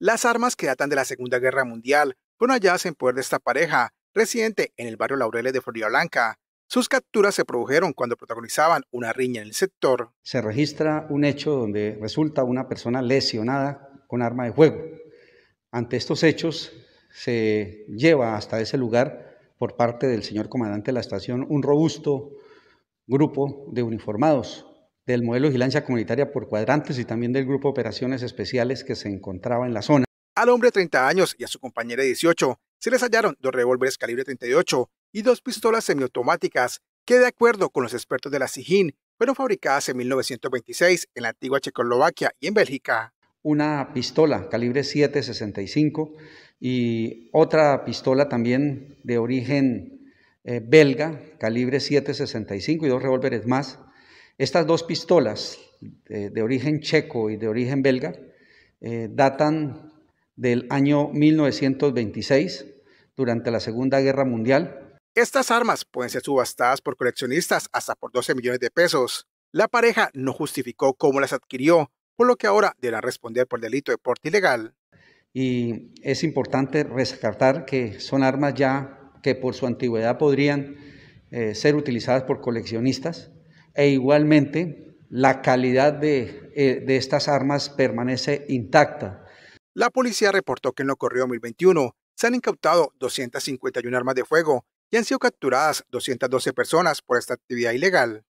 Las armas que datan de la Segunda Guerra Mundial fueron halladas en poder de esta pareja, residente en el barrio Laureles de Florida Blanca. Sus capturas se produjeron cuando protagonizaban una riña en el sector. Se registra un hecho donde resulta una persona lesionada con arma de fuego. Ante estos hechos, se lleva hasta ese lugar por parte del señor comandante de la estación un robusto grupo de uniformados del modelo de vigilancia comunitaria por cuadrantes y también del grupo de operaciones especiales que se encontraba en la zona. Al hombre de 30 años y a su compañera de 18 se les hallaron dos revólveres calibre 38 y dos pistolas semiautomáticas que, de acuerdo con los expertos de la SIGIN, fueron fabricadas en 1926 en la antigua Checoslovaquia y en Bélgica. Una pistola calibre 765 y otra pistola también de origen eh, belga, calibre 765 y dos revólveres más estas dos pistolas eh, de, origen checo y de origen belga eh, datan del año 1926, durante la Segunda Guerra Mundial. Estas armas pueden ser subastadas por coleccionistas hasta por 12 millones de pesos. La pareja no justificó cómo las adquirió, por lo que ahora deberá responder por delito de porte ilegal. Y es importante rescatar que son armas ya que por su antigüedad podrían eh, ser utilizadas por coleccionistas e igualmente la calidad eh, de, estas armas permanece intacta. La policía reportó que en lo corrido 2021 se han incautado 251 armas de fuego y han sido capturadas 212 personas por esta actividad ilegal.